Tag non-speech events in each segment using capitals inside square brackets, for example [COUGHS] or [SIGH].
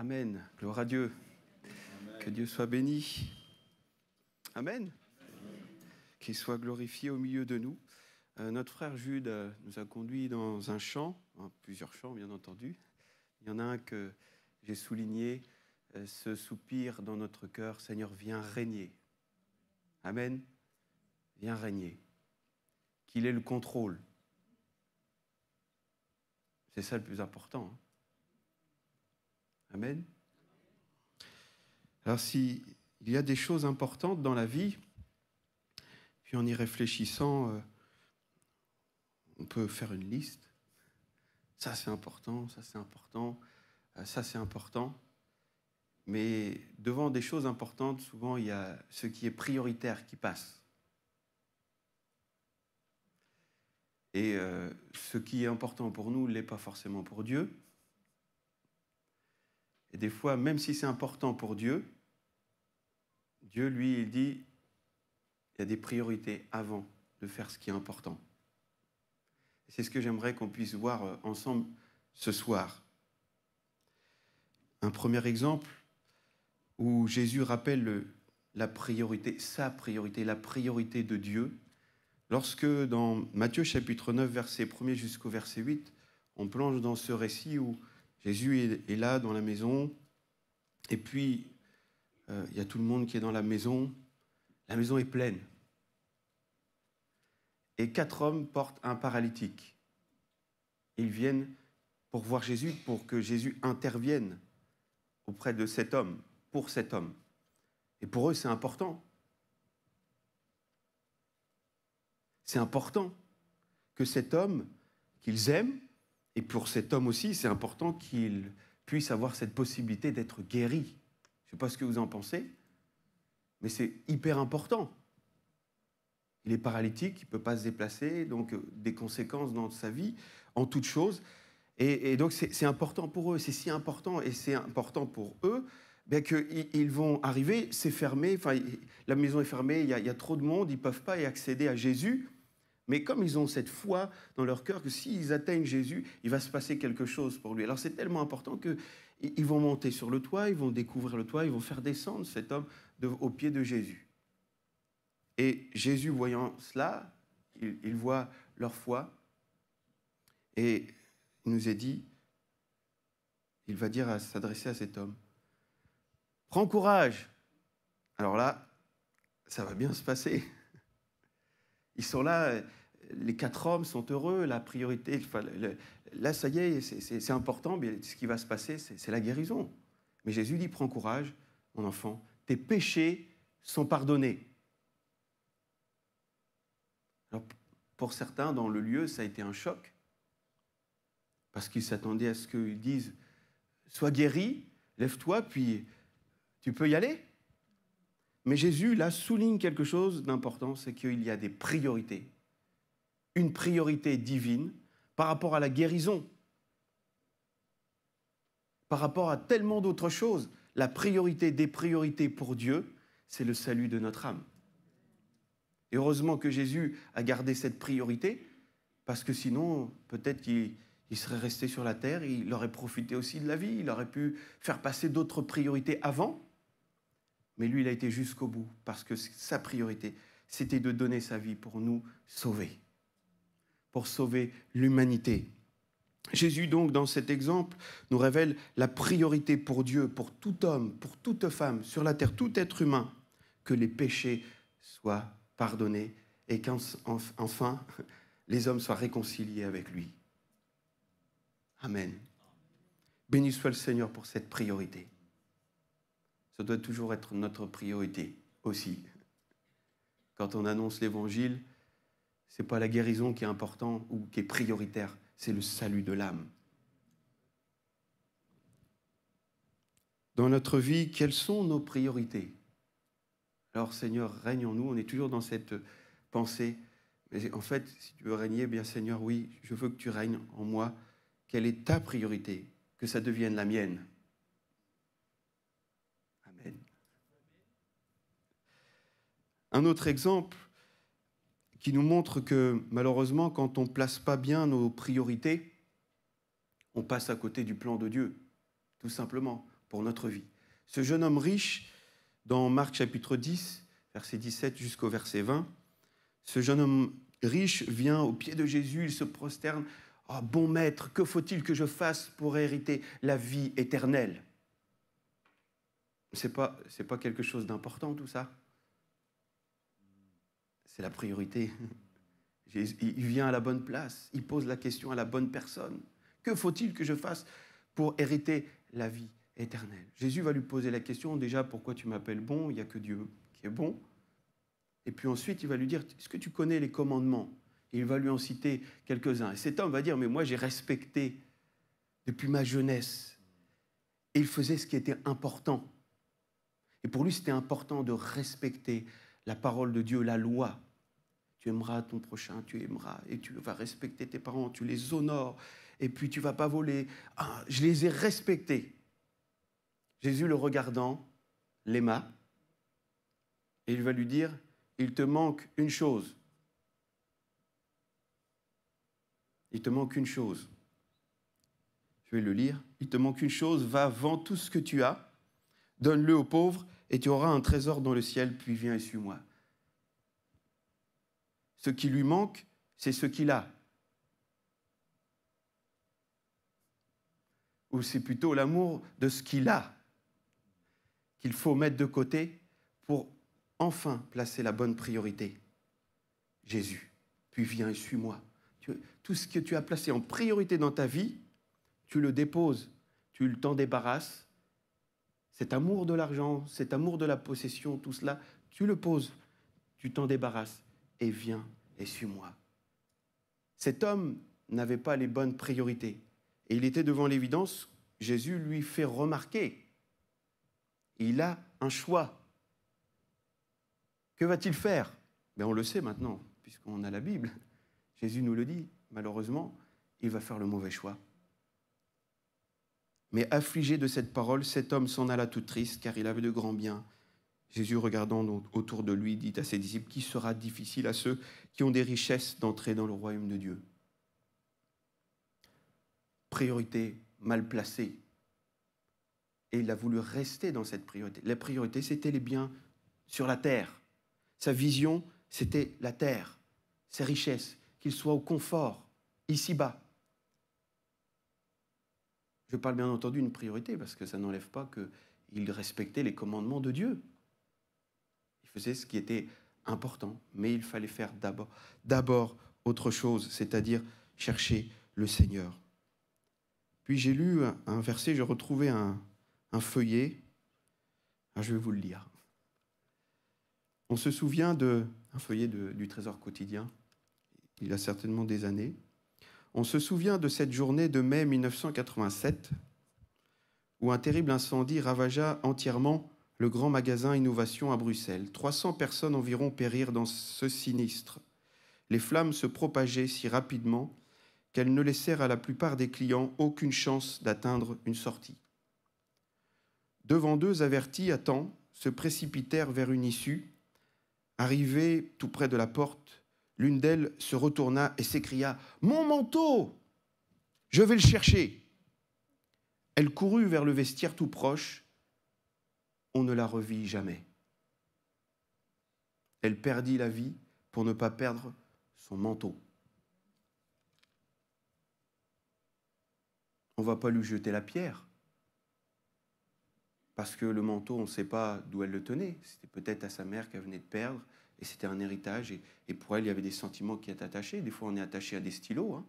Amen. Gloire à Dieu. Que Dieu soit béni. Amen. Qu'il soit glorifié au milieu de nous. Euh, notre frère Jude euh, nous a conduits dans un chant, hein, plusieurs chants bien entendu. Il y en a un que j'ai souligné, euh, ce soupir dans notre cœur, Seigneur, viens régner. Amen. Viens régner. Qu'il ait le contrôle. C'est ça le plus important. Hein. Amen. Alors s'il y a des choses importantes dans la vie, puis en y réfléchissant, euh, on peut faire une liste. Ça c'est important, ça c'est important, euh, ça c'est important. Mais devant des choses importantes, souvent il y a ce qui est prioritaire qui passe. Et euh, ce qui est important pour nous ne l'est pas forcément pour Dieu. Et des fois, même si c'est important pour Dieu, Dieu, lui, dit, il y a des priorités avant de faire ce qui est important. C'est ce que j'aimerais qu'on puisse voir euh, ensemble ce soir. Un premier exemple où Jésus rappelle la priorité, sa priorité, la priorité de Dieu, lorsque dans Matthieu chapitre 9, verset 1 jusqu'au verset 8, on plonge dans ce récit où Jésus est, là dans la maison, et puis euh, il y a tout le monde qui est dans la maison. La maison est pleine. Et quatre hommes portent un paralytique. Ils viennent pour voir Jésus, pour que Jésus intervienne auprès de cet homme, pour cet homme. Et pour eux, c'est important. C'est important que cet homme qu'ils aiment, et pour cet homme aussi, c'est important qu'il puisse avoir cette possibilité d'être guéri. Je ne sais pas ce que vous en pensez, mais c'est hyper important. Il est paralytique, il ne peut pas se déplacer, donc euh, des conséquences dans sa vie, en toutes choses. Et, donc c'est important pour eux, c'est si important, et c'est important pour eux ben, qu'ils vont arriver, c'est fermé, enfin, la maison est fermée, il y, y, a trop de monde, ils ne peuvent pas y accéder à Jésus. Mais comme ils ont cette foi dans leur cœur que s'ils atteignent Jésus, il va se passer quelque chose pour lui. Alors c'est tellement important que ils vont monter sur le toit, ils vont découvrir le toit, ils vont faire descendre cet homme au pied de Jésus. Et Jésus voyant cela, il, il voit leur foi et il nous est dit, il va dire à s'adresser à cet homme, prends courage. Alors là, ça va bien se passer. Ils sont là, les quatre hommes sont heureux, la priorité, là ça y est, c'est important, mais ce qui va se passer, c'est la guérison. Mais Jésus dit, prends courage, mon enfant, tes péchés sont pardonnés. pour certains, dans le lieu, ça a été un choc, parce qu'ils s'attendaient à ce qu'ils disent, sois guéri, lève-toi, puis tu peux y aller. Mais Jésus, là, souligne quelque chose d'important, c'est qu'il y a des priorités une priorité divine par rapport à la guérison, par rapport à tellement d'autres choses. La priorité des priorités pour Dieu, c'est le salut de notre âme. heureusement que Jésus a gardé cette priorité, parce que sinon, peut-être qu'il il serait resté sur la terre, il aurait profité aussi de la vie, il aurait pu faire passer d'autres priorités avant. Mais lui, il a été jusqu'au bout, parce que sa priorité, c'était de donner sa vie pour nous sauver pour sauver l'humanité. Jésus, donc, dans cet exemple, nous révèle la priorité pour Dieu, pour tout homme, pour toute femme, sur la terre, tout être humain, que les péchés soient pardonnés et qu'enfin [LAUGHS] les hommes soient réconciliés avec lui. Amen. Béni soit le Seigneur pour cette priorité. Ça doit toujours être notre priorité aussi. Quand on annonce l'Évangile, n'est pas la guérison qui est importante ou qui est prioritaire, c'est le salut de l'âme. Dans notre vie, quelles sont nos priorités Alors Seigneur, règne en nous, on est toujours dans cette pensée. Mais en fait, si tu veux régner, eh bien Seigneur, oui, je veux que tu règnes en moi. Quelle est ta priorité Que ça devienne la mienne. Amen. Un autre exemple, qui nous montre que malheureusement, quand on ne place pas bien nos priorités, on passe à côté du plan de Dieu, tout simplement, pour notre vie. Ce jeune homme riche, dans Marc chapitre 10, verset 17 jusqu'au verset 20, ce jeune homme riche vient au pied de Jésus, il se prosterne. Oh, bon maître, que faut-il que je fasse pour hériter la vie éternelle C'est pas, c'est pas quelque chose d'important tout ça c'est la priorité. Il vient à la bonne place, il pose la question à la bonne personne. Que faut-il que je fasse pour hériter la vie éternelle Jésus va lui poser la question déjà, pourquoi tu m'appelles bon Il n'y a que Dieu qui est bon. Et puis ensuite, il va lui dire, est-ce que tu connais les commandements il va lui en citer quelques-uns. Et cet homme va dire, mais moi j'ai respecté depuis ma jeunesse. Et il faisait ce qui était important. Et pour lui, c'était important de respecter la parole de Dieu, la loi. Tu aimeras ton prochain, tu aimeras, et tu vas respecter tes parents, tu les honores, et puis tu vas pas voler. Ah, je les ai respectés. Jésus le regardant, l'aima, et il va lui dire, il te manque une chose. Il te manque une chose. Je vais le lire. Il te manque une chose, va, vends tout ce que tu as, donne-le aux pauvres, et tu auras un trésor dans le ciel, puis viens et suis-moi. Ce qui lui manque, c'est ce qu'il a. Ou c'est plutôt l'amour de ce qu'il a qu'il faut mettre de côté pour enfin placer la bonne priorité. Jésus, puis viens et suis-moi. Tout ce que tu as placé en priorité dans ta vie, tu le déposes, tu le t'en débarrasses cet amour de l'argent, cet amour de la possession, tout cela, tu le poses, tu t'en débarrasses et viens et suis-moi. Cet homme n'avait pas les bonnes priorités et il était devant l'évidence. Jésus lui fait remarquer. Il a un choix. Que va-t-il faire ben On le sait maintenant, puisqu'on a la Bible. Jésus nous le dit, malheureusement, il va faire le mauvais choix. Mais affligé de cette parole, cet homme s'en alla tout triste, car il avait de grands biens. Jésus, regardant autour de lui, dit à ses disciples, Qui sera difficile à ceux qui ont des richesses d'entrer dans le royaume de Dieu Priorité mal placée. Et il a voulu rester dans cette priorité. La priorité, c'était les biens sur la terre. Sa vision, c'était la terre, ses richesses, qu'il soit au confort, ici-bas. Je parle bien entendu d'une priorité, parce que ça n'enlève pas qu'il respectait les commandements de Dieu. Il faisait ce qui était important, mais il fallait faire d'abord, autre chose, c'est-à-dire chercher le Seigneur. Puis j'ai lu un verset, j'ai retrouvé un, feuillet. Ah, je vais vous le lire. On se souvient de un feuillet du Trésor quotidien. Il y a certainement des années. On se souvient de cette journée de mai 1987 où un terrible incendie ravagea entièrement le grand magasin Innovation à Bruxelles. 300 personnes environ périrent dans ce sinistre. Les flammes se propageaient si rapidement qu'elles ne laissèrent à la plupart des clients aucune chance d'atteindre une sortie. Deux vendeuses averties à temps se précipitèrent vers une issue. Arrivées tout près de la porte, L'une d'elles se retourna et s'écria Mon manteau Je vais le chercher Elle courut vers le vestiaire tout proche. On ne la revit jamais. Elle perdit la vie pour ne pas perdre son manteau. On ne va pas lui jeter la pierre. Parce que le manteau, on ne sait pas d'où elle le tenait. C'était peut-être à sa mère qu'elle venait de perdre. Et c'était un héritage. Et, pour elle, il y avait des sentiments qui étaient attachés. Des fois, on est attaché à des stylos. Hein.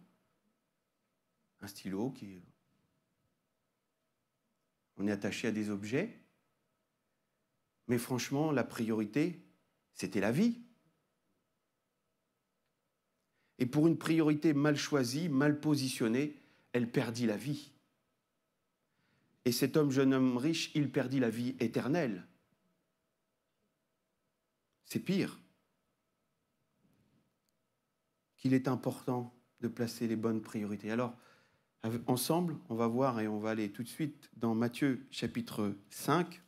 Un stylo qui. Euh, on est attaché à des objets. Mais franchement, la priorité, c'était la vie. Et pour une priorité mal choisie, mal positionnée, elle perdit la vie. Et cet homme, jeune homme riche, il perdit la vie éternelle. C'est pire qu'il est important de placer les bonnes priorités. Alors, ensemble, on va voir et on va aller tout de suite dans Matthieu chapitre 5,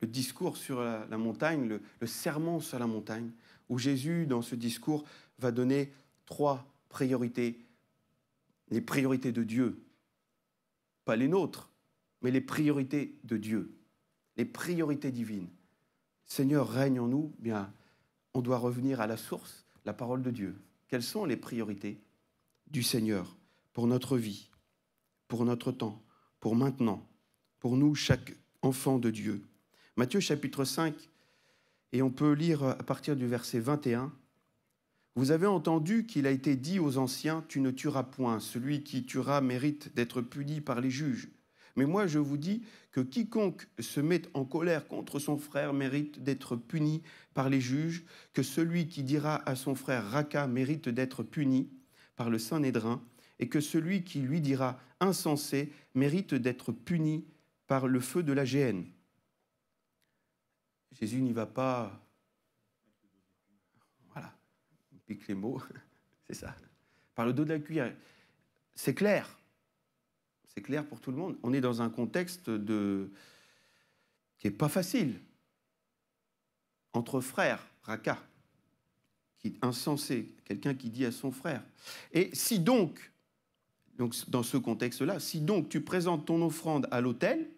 le discours sur la, montagne, le, le serment sur la montagne, où Jésus, dans ce discours, va donner trois priorités, les priorités de Dieu, pas les nôtres, mais les priorités de Dieu, les priorités divines. Seigneur règne en nous, bien, on doit revenir à la source, la parole de Dieu. Quelles sont les priorités du Seigneur pour notre vie, pour notre temps, pour maintenant, pour nous, chaque enfant de Dieu Matthieu chapitre 5, et on peut lire à partir du verset 21. Vous avez entendu qu'il a été dit aux anciens, Tu ne tueras point, celui qui tuera mérite d'être puni par les juges. Mais moi, je vous dis que quiconque se met en colère contre son frère mérite d'être puni par les juges, que celui qui dira à son frère Raka mérite d'être puni par le Saint-Nédrin, et que celui qui lui dira insensé mérite d'être puni par le feu de la géhenne. Jésus n'y va pas. Voilà, on pique les mots, [LAUGHS] c'est ça. Par le dos de la cuillère. C'est clair c'est clair pour tout le monde. On est dans un contexte de... qui n'est pas facile. Entre frères, Raka, qui est insensé, quelqu'un qui dit à son frère. Et si donc, donc dans ce contexte-là, si donc tu présentes ton offrande à l'autel,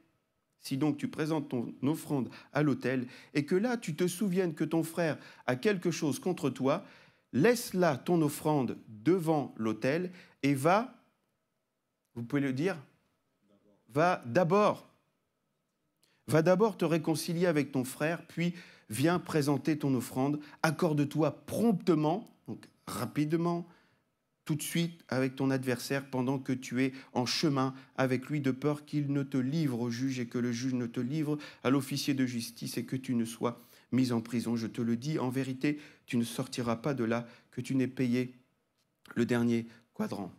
si donc tu présentes ton offrande à l'autel, et que là tu te souviennes que ton frère a quelque chose contre toi, laisse là ton offrande devant l'autel et va vous pouvez le dire Va d'abord. Va d'abord te réconcilier avec ton frère, puis viens présenter ton offrande. Accorde-toi promptement, donc rapidement, tout de suite avec ton adversaire pendant que tu es en chemin avec lui, de peur qu'il ne te livre au juge et que le juge ne te livre à l'officier de justice et que tu ne sois mis en prison. Je te le dis, en vérité, tu ne sortiras pas de là que tu n'aies payé le dernier quadrant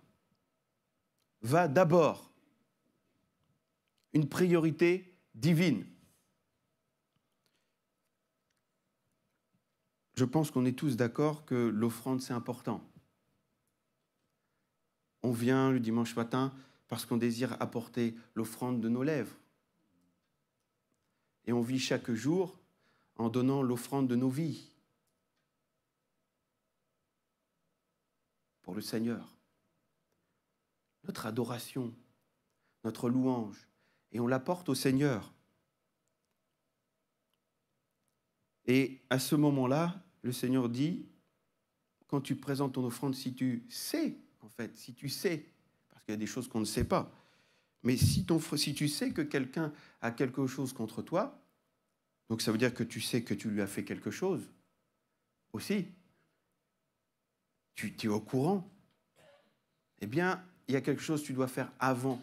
va d'abord. Une priorité divine. Je pense qu'on est tous d'accord que l'offrande, c'est important. On vient le dimanche matin parce qu'on désire apporter l'offrande de nos lèvres. Et on vit chaque jour en donnant l'offrande de nos vies pour le Seigneur notre adoration, notre louange, et on la porte au Seigneur. Et à ce moment-là, le Seigneur dit, quand tu présentes ton offrande, si tu sais, en fait, si tu sais, parce qu'il y a des choses qu'on ne sait pas, mais si, tu sais que quelqu'un a quelque chose contre toi, donc ça veut dire que tu sais que tu lui as fait quelque chose aussi, tu es au courant, eh bien, il y a quelque chose que tu dois faire avant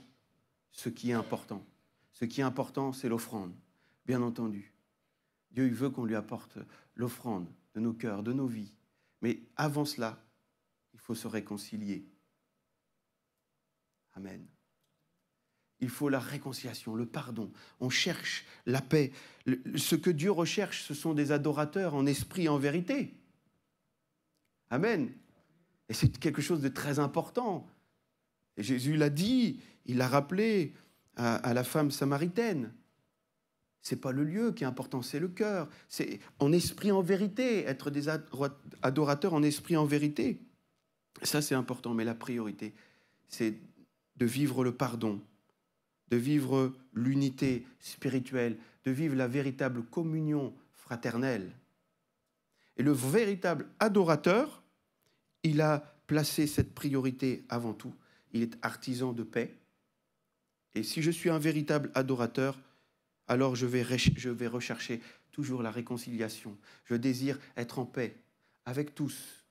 ce qui est important. Ce qui est important, c'est l'offrande, bien entendu. Dieu il veut qu'on lui apporte l'offrande de nos cœurs, de nos vies. Mais avant cela, il faut se réconcilier. Amen. Il faut la réconciliation, le pardon. On cherche la paix. Ce que Dieu recherche, ce sont des adorateurs en esprit, en vérité. Amen. Et c'est quelque chose de très important. Jésus l'a dit, il l'a rappelé à, la femme samaritaine. C'est pas le lieu qui est important, c'est le cœur. C'est en esprit, en vérité, être des adorateurs en esprit, en vérité. Ça, c'est important, mais la priorité, c'est de vivre le pardon, de vivre l'unité spirituelle, de vivre la véritable communion fraternelle. Et le véritable adorateur, il a placé cette priorité avant tout il est artisan de paix. Et si je suis un véritable adorateur, alors je vais, je vais rechercher toujours la réconciliation. Je désire être en paix avec tous,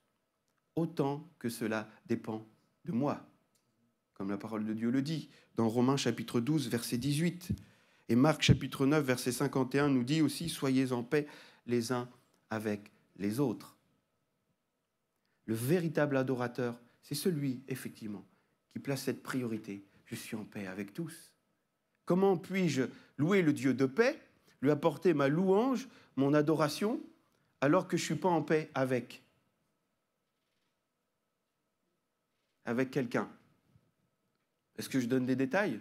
autant que cela dépend de moi, comme la parole de Dieu le dit dans Romains chapitre 12, verset 18. Et Marc chapitre 9, verset 51 nous dit aussi, soyez en paix les uns avec les autres. Le véritable adorateur, c'est celui, effectivement, qui place cette priorité. Je suis en paix avec tous. Comment puis-je louer le Dieu de paix, lui apporter ma louange, mon adoration, alors que je ne suis pas en paix avec Avec quelqu'un. Est-ce que je donne des détails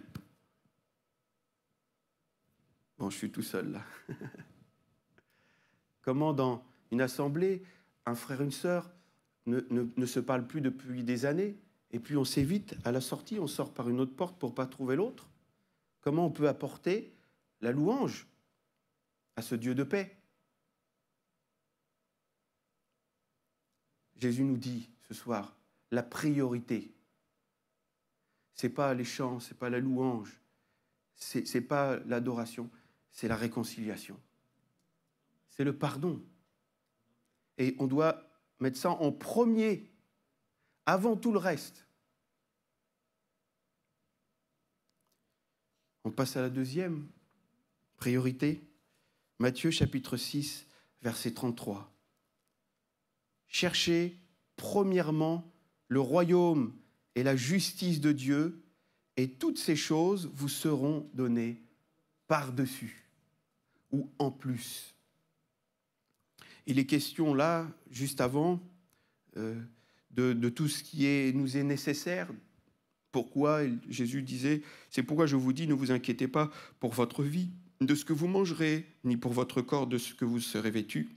Bon, je suis tout seul là. [LAUGHS] Comment dans une assemblée, un frère, une sœur ne, ne se parle plus depuis des années et puis on s'évite à la sortie, on sort par une autre porte pour pas trouver l'autre. Comment on peut apporter la louange à ce Dieu de paix Jésus nous dit ce soir la priorité. C'est pas les chants, c'est pas la louange, c'est n'est pas l'adoration, c'est la réconciliation. C'est le pardon. Et on doit mettre ça en premier avant tout le reste. On passe à la deuxième priorité. Matthieu chapitre 6, verset 33. Cherchez premièrement le royaume et la justice de Dieu, et toutes ces choses vous seront données par-dessus ou en plus. Il est question là, juste avant, euh, de, tout ce qui nous est nécessaire. Pourquoi Jésus disait, c'est pourquoi je vous dis, ne vous inquiétez pas pour votre vie, de ce que vous mangerez, ni pour votre corps, de ce que vous serez vêtu.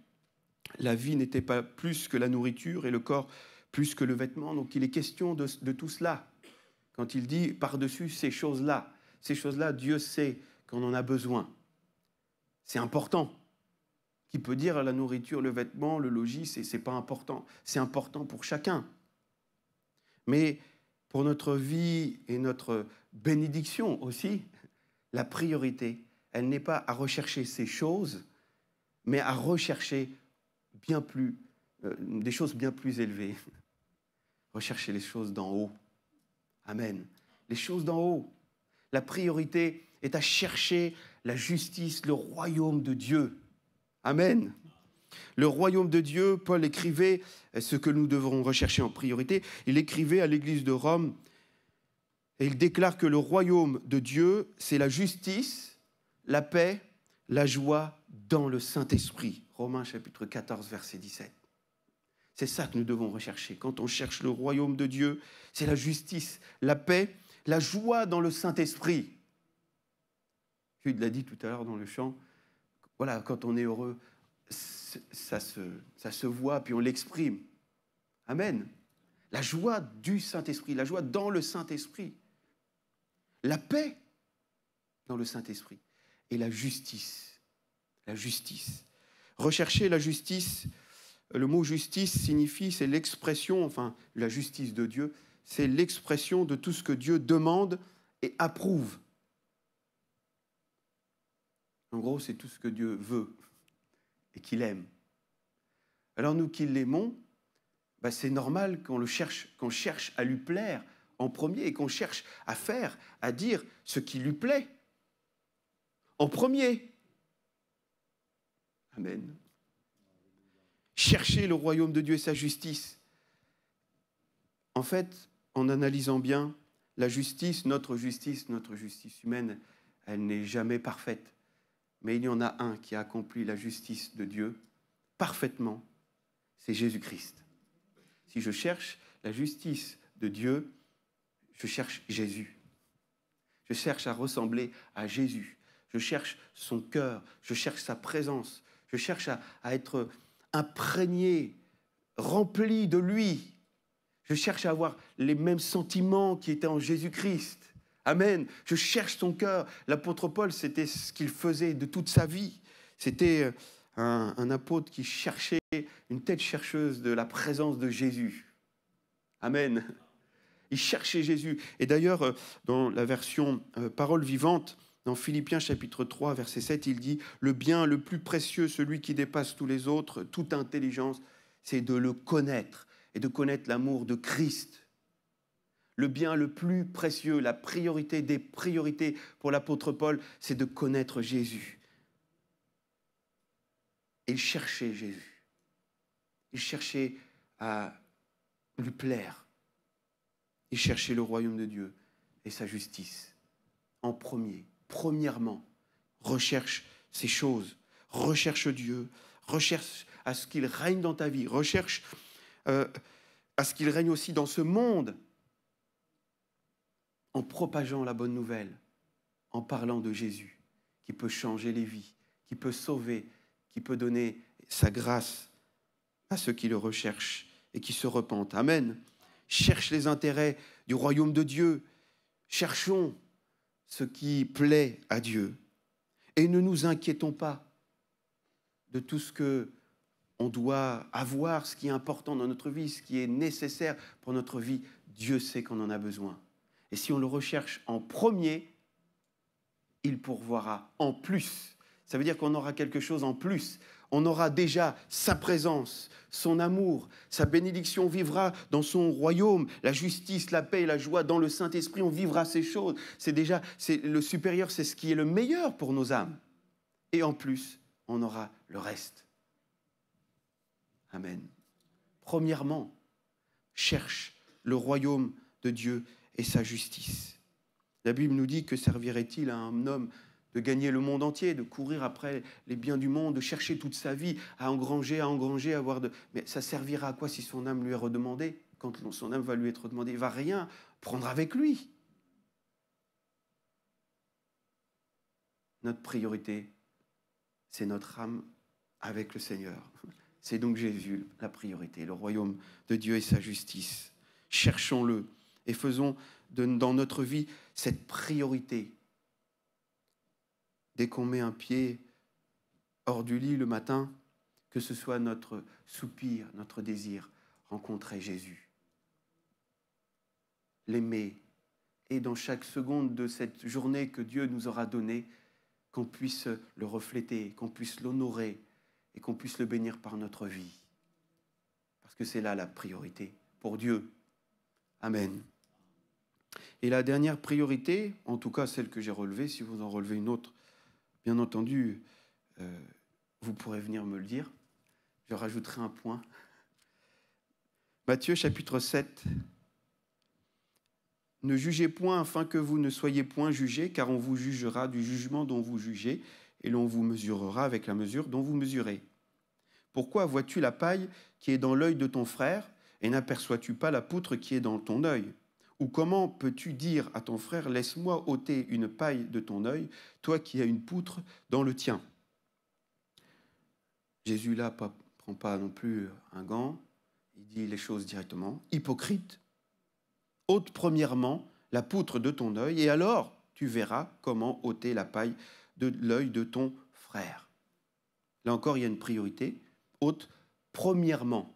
La vie n'était pas plus que la nourriture et le corps plus que le vêtement. Donc il est question de, de tout cela. Quand il dit par-dessus ces choses-là, ces choses-là, Dieu sait qu'on en a besoin. C'est important qui peut dire la nourriture, le vêtement, le logis, c'est n'est pas important. C'est important pour chacun. Mais pour notre vie et notre bénédiction aussi, la priorité, elle n'est pas à rechercher ces choses, mais à rechercher bien plus, euh, des choses bien plus élevées. [LAUGHS] Rechercher les choses d'en haut. Amen. Les choses d'en haut. La priorité est à chercher la justice, le royaume de Dieu Amen. Le royaume de Dieu, Paul écrivait ce que nous devrons rechercher en priorité. Il écrivait à l'église de Rome et il déclare que le royaume de Dieu, c'est la justice, la paix, la joie dans le Saint-Esprit. Romains chapitre 14, verset 17. C'est ça que nous devons rechercher. Quand on cherche le royaume de Dieu, c'est la justice, la paix, la joie dans le Saint-Esprit. Jude l'a dit tout à l'heure dans le chant, voilà, quand on est heureux, ça se, ça se voit, puis on l'exprime. Amen. La joie du Saint-Esprit, la joie dans le Saint-Esprit, la paix dans le Saint-Esprit et la justice. La justice. Rechercher la justice, le mot justice signifie, c'est l'expression, enfin la justice de Dieu, c'est l'expression de tout ce que Dieu demande et approuve. En gros, c'est tout ce que Dieu veut et qu'il aime. Alors nous qui l'aimons, bah, c'est normal qu'on le cherche, qu'on cherche à lui plaire en premier et qu'on cherche à faire, à dire ce qui lui plaît en premier. Amen. Chercher le royaume de Dieu et sa justice. En fait, en analysant bien, la justice, notre justice, notre justice humaine, elle n'est jamais parfaite mais il y en a un qui a accompli la justice de Dieu parfaitement, c'est Jésus-Christ. Si je cherche la justice de Dieu, je cherche Jésus. Je cherche à ressembler à Jésus. Je cherche son cœur. Je cherche sa présence. Je cherche à, à être imprégné, rempli de lui. Je cherche à avoir les mêmes sentiments qui étaient en Jésus-Christ. Amen. Je cherche ton cœur. L'apôtre Paul, c'était ce qu'il faisait de toute sa vie. C'était euh, un, apôtre qui cherchait, une tête chercheuse de la présence de Jésus. Amen. Il cherchait Jésus. Et d'ailleurs, euh, dans la version euh, Parole vivante, dans Philippiens chapitre 3, verset 7, il dit, Le bien le plus précieux, celui qui dépasse tous les autres, toute intelligence, c'est de le connaître et de connaître l'amour de Christ le bien le plus précieux, la priorité des priorités pour l'apôtre Paul, c'est de connaître Jésus. Il cherchait Jésus. Il cherchait à lui plaire. Il cherchait le royaume de Dieu et sa justice. En premier, premièrement, recherche ces choses. Recherche Dieu. Recherche à ce qu'il règne dans ta vie. Recherche euh, à ce qu'il règne aussi dans ce monde en propageant la bonne nouvelle, en parlant de Jésus, qui peut changer les vies, qui peut sauver, qui peut donner sa grâce à ceux qui le recherchent et qui se repentent. Amen. Cherche les intérêts du royaume de Dieu. Cherchons ce qui plaît à Dieu. Et ne nous inquiétons pas de tout ce que on doit avoir, ce qui est important dans notre vie, ce qui est nécessaire pour notre vie. Dieu sait qu'on en a besoin. Et si on le recherche en premier, il pourvoira en plus. Ça veut dire qu'on aura quelque chose en plus. On aura déjà sa présence, son amour, sa bénédiction On vivra dans son royaume, la justice, la paix la joie dans le Saint-Esprit, on vivra ces choses. C'est déjà c'est le supérieur, c'est ce qui est le meilleur pour nos âmes. Et en plus, on aura le reste. Amen. Premièrement, cherche le royaume de Dieu et sa justice. La Bible nous dit que servirait-il à un homme de gagner le monde entier, de courir après les biens du monde, de chercher toute sa vie à engranger, à engranger, à avoir de... Mais ça servira à quoi si son âme lui est redemandée Quand son âme va lui être demandée, il va rien prendre avec lui. Notre priorité, c'est notre âme avec le Seigneur. C'est donc Jésus la priorité, le royaume de Dieu et sa justice. Cherchons-le et faisons dans notre vie cette priorité. Dès qu'on met un pied hors du lit le matin, que ce soit notre soupir, notre désir, rencontrer Jésus, l'aimer, et dans chaque seconde de cette journée que Dieu nous aura donnée, qu'on puisse le refléter, qu'on puisse l'honorer et qu'on puisse le bénir par notre vie. Parce que c'est là la priorité pour Dieu. Amen. Et la dernière priorité, en tout cas celle que j'ai relevée, si vous en relevez une autre, bien entendu, euh, vous pourrez venir me le dire. Je rajouterai un point. Matthieu chapitre 7. Ne jugez point afin que vous ne soyez point jugés, car on vous jugera du jugement dont vous jugez, et l'on vous mesurera avec la mesure dont vous mesurez. Pourquoi vois-tu la paille qui est dans l'œil de ton frère, et n'aperçois-tu pas la poutre qui est dans ton œil ou comment peux-tu dire à ton frère, laisse-moi ôter une paille de ton œil, toi qui as une poutre dans le tien Jésus, là, ne prend pas non plus un gant, il dit les choses directement. Hypocrite, ôte premièrement la poutre de ton œil, et alors tu verras comment ôter la paille de l'œil de ton frère. Là encore, il y a une priorité. Ôte premièrement.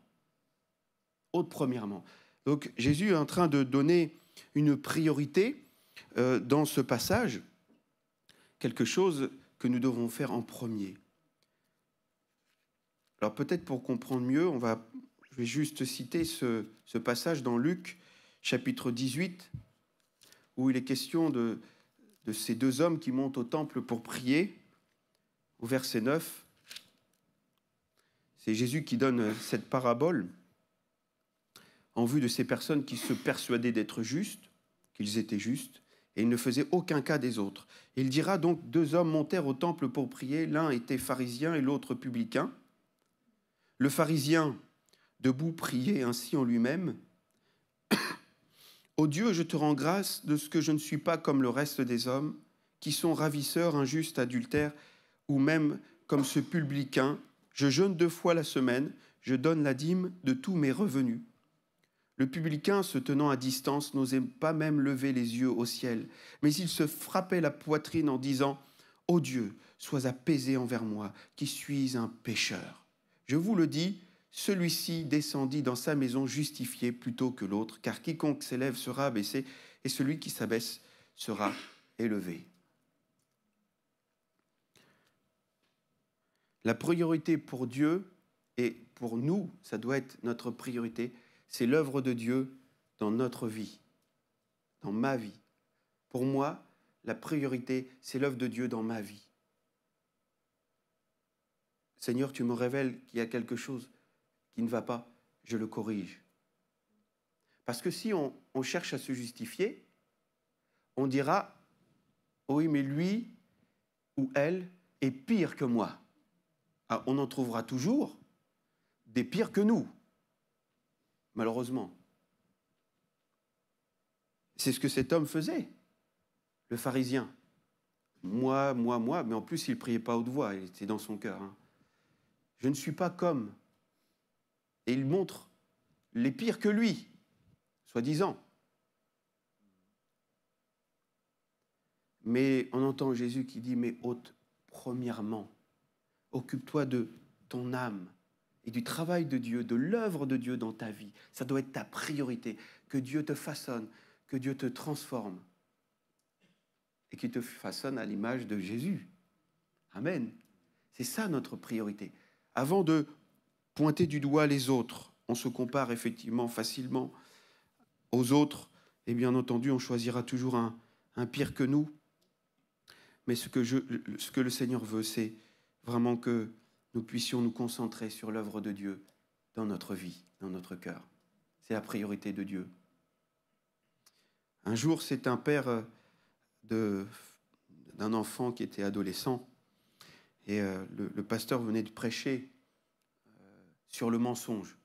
Ôte premièrement. Donc Jésus est en train de donner une priorité euh, dans ce passage, quelque chose que nous devons faire en premier. Alors peut-être pour comprendre mieux, on va, je vais juste citer ce, passage dans Luc chapitre 18, où il est question de, de ces deux hommes qui montent au temple pour prier, au verset 9. C'est Jésus qui donne cette parabole en vue de ces personnes qui se persuadaient d'être justes, qu'ils étaient justes, et ils ne faisaient aucun cas des autres. Il dira donc, deux hommes montèrent au temple pour prier, l'un était pharisien et l'autre publicain. Le pharisien, debout, priait ainsi en lui-même. [COUGHS] Ô Dieu, je te rends grâce de ce que je ne suis pas comme le reste des hommes, qui sont ravisseurs, injustes, adultères, ou même comme ce publicain. Je jeûne deux fois la semaine, je donne la dîme de tous mes revenus. Le publicain, se tenant à distance, n'osait pas même lever les yeux au ciel, mais il se frappait la poitrine en disant Ô oh Dieu, sois apaisé envers moi, qui suis un pécheur. Je vous le dis, celui-ci descendit dans sa maison justifié plutôt que l'autre, car quiconque s'élève sera abaissé, et celui qui s'abaisse sera élevé. La priorité pour Dieu et pour nous, ça doit être notre priorité, c'est l'œuvre de Dieu dans notre vie, dans ma vie. Pour moi, la priorité, c'est l'œuvre de Dieu dans ma vie. Seigneur, tu me révèles qu'il y a quelque chose qui ne va pas, je le corrige. Parce que si on, cherche à se justifier, on dira, oui, mais lui ou elle est pire que moi. Ah, on en trouvera toujours des pires que nous malheureusement. C'est ce que cet homme faisait, le pharisien. Moi, moi, moi, mais en plus il ne priait pas haute voix, il était dans son cœur. Hein. Je ne suis pas comme. Et il montre les pires que lui, soi-disant. Mais on entend Jésus qui dit, mais ôte premièrement, occupe-toi de ton âme, et du travail de Dieu, de l'œuvre de Dieu dans ta vie. Ça doit être ta priorité, que Dieu te façonne, que Dieu te transforme et qu'il te façonne à l'image de Jésus. Amen. C'est ça notre priorité. Avant de pointer du doigt les autres, on se compare effectivement facilement aux autres et bien entendu on choisira toujours un, pire que nous. Mais ce que, je, ce que le Seigneur veut, c'est vraiment que nous puissions nous concentrer sur l'œuvre de Dieu dans notre vie, dans notre cœur. C'est la priorité de Dieu. Un jour, c'est un père euh, d'un enfant qui était adolescent, et euh, le, pasteur venait de prêcher euh, sur le mensonge.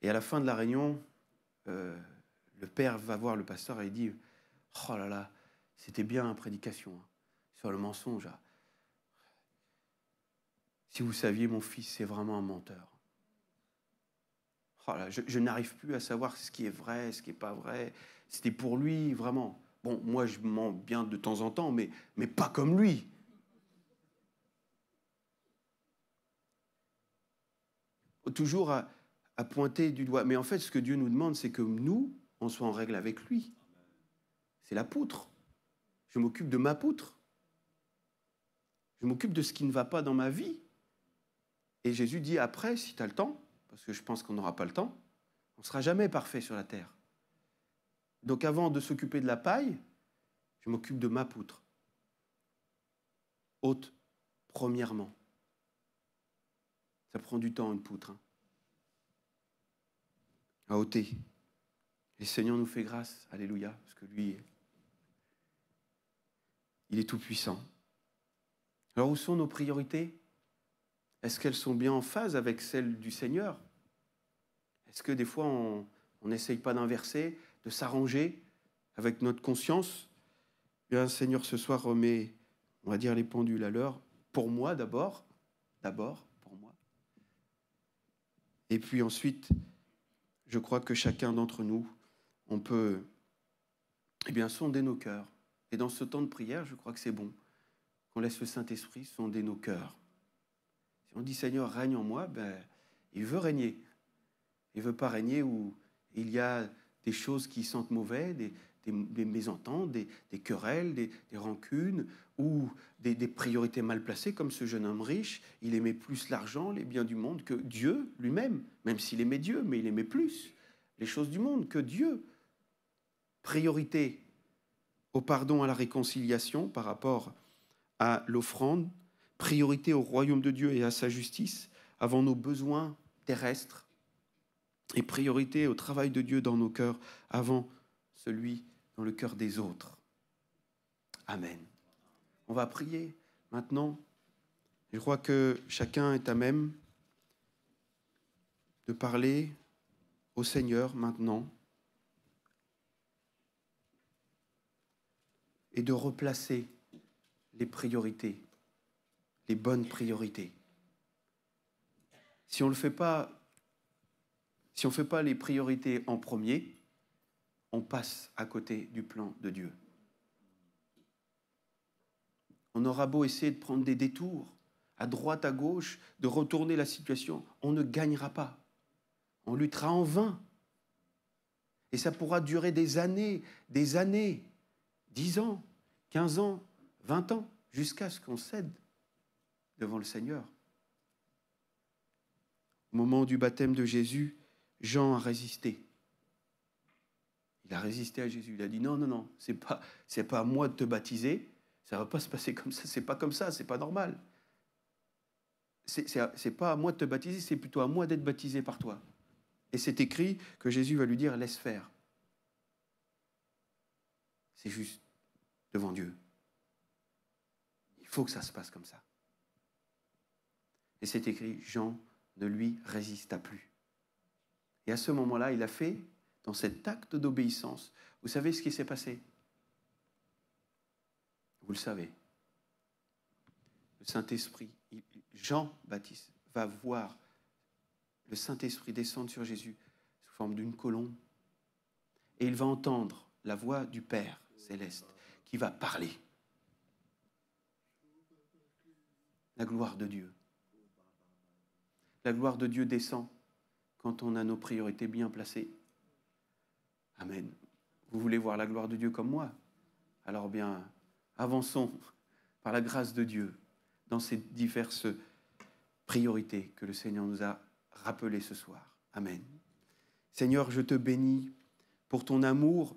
Et à la fin de la réunion, le père va voir le pasteur et il dit Oh là là, c'était bien la prédication hein, sur le mensonge. Ah. Si vous saviez, mon fils, c'est vraiment un menteur. Oh je, n'arrive plus à savoir ce qui est vrai, ce qui n'est pas vrai. C'était pour lui, vraiment. Bon, moi, je mens bien de temps en temps, mais, mais pas comme lui. Toujours à pointer du doigt. Mais en fait, ce que Dieu nous demande, c'est que nous, on soit en règle avec lui. C'est la poutre. Je m'occupe de ma poutre. Je m'occupe de ce qui ne va pas dans ma vie. Et Jésus dit après, si tu as le temps, parce que je pense qu'on n'aura pas le temps, on ne sera jamais parfait sur la terre. Donc avant de s'occuper de la paille, je m'occupe de ma poutre. Haute, premièrement. Ça prend du temps, une poutre. Hein. à ôter. le Seigneur nous fait grâce. Alléluia. Parce que lui, il est tout-puissant. Alors où sont nos priorités est-ce qu'elles sont bien en phase avec celles du Seigneur Est-ce que des fois on n'essaye pas d'inverser, de s'arranger avec notre conscience Bien, Seigneur, ce soir remet, on va dire, les pendules à l'heure, pour moi d'abord, d'abord, pour moi. Et puis ensuite, je crois que chacun d'entre nous, on peut eh bien, sonder nos cœurs. Et dans ce temps de prière, je crois que c'est bon qu'on laisse le Saint-Esprit sonder nos cœurs. Si on dit Seigneur, règne en moi, ben, il veut régner. Il ne veut pas régner où il y a des choses qui sentent mauvais, des, des, des mésententes, des, querelles, des, rancunes, ou des, priorités mal placées, comme ce jeune homme riche. Il aimait plus l'argent, les biens du monde que Dieu lui même, même s'il aimait Dieu, mais il aimait plus les choses du monde que Dieu. Priorité au pardon, à la réconciliation par rapport à l'offrande priorité au royaume de Dieu et à sa justice avant nos besoins terrestres et priorité au travail de Dieu dans nos cœurs avant celui dans le cœur des autres. Amen. On va prier maintenant. Je crois que chacun est à même de parler au Seigneur maintenant et de replacer les priorités les bonnes priorités. Si on ne fait pas, si on fait pas les priorités en premier, on passe à côté du plan de Dieu. On aura beau essayer de prendre des détours à droite, à gauche, de retourner la situation, on ne gagnera pas. On luttera en vain. Et ça pourra durer des années, des années, 10 ans, 15 ans, 20 ans, jusqu'à ce qu'on cède devant le Seigneur. Au moment du baptême de Jésus, Jean a résisté. Il a résisté à Jésus. Il a dit non, non, non, c'est pas, c'est pas à moi de te baptiser. Ça va pas se passer comme ça. C'est pas comme ça. C'est pas normal. C'est, c'est pas à moi de te baptiser. C'est plutôt à moi d'être baptisé par toi. Et c'est écrit que Jésus va lui dire laisse faire. C'est juste devant Dieu. Il faut que ça se passe comme ça. Et c'est écrit, Jean ne lui résista plus. Et à ce moment-là, il a fait, dans cet acte d'obéissance, vous savez ce qui s'est passé Vous le savez. Le Saint-Esprit, Jean-Baptiste, va voir le Saint-Esprit descendre sur Jésus sous forme d'une colombe. Et il va entendre la voix du Père céleste qui va parler. La gloire de Dieu. La gloire de Dieu descend quand on a nos priorités bien placées. Amen. Vous voulez voir la gloire de Dieu comme moi Alors bien, avançons [LAUGHS] par la grâce de Dieu dans ces diverses priorités que le Seigneur nous a rappelées ce soir. Amen. Seigneur, je te bénis pour ton amour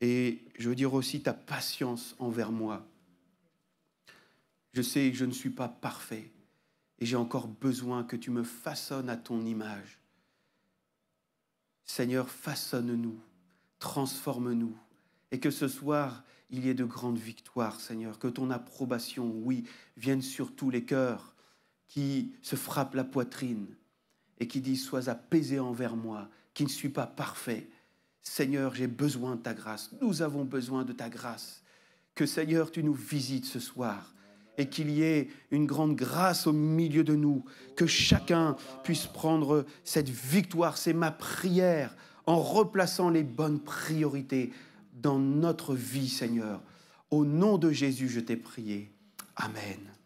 et je veux dire aussi ta patience envers moi. Je sais que je ne suis pas parfait et j'ai encore besoin que tu me façonnes à ton image. Seigneur, façonne-nous, transforme-nous, et que ce soir, il y ait de grandes victoires, Seigneur, que ton approbation, oui, vienne sur tous les cœurs qui se frappent la poitrine et qui disent, sois apaisé envers moi, qui ne suis pas parfait. Seigneur, j'ai besoin de ta grâce, nous avons besoin de ta grâce. Que Seigneur, tu nous visites ce soir et qu'il y ait une grande grâce au milieu de nous, que chacun puisse prendre cette victoire. C'est ma prière en replaçant les bonnes priorités dans notre vie, Seigneur. Au nom de Jésus, je t'ai prié. Amen.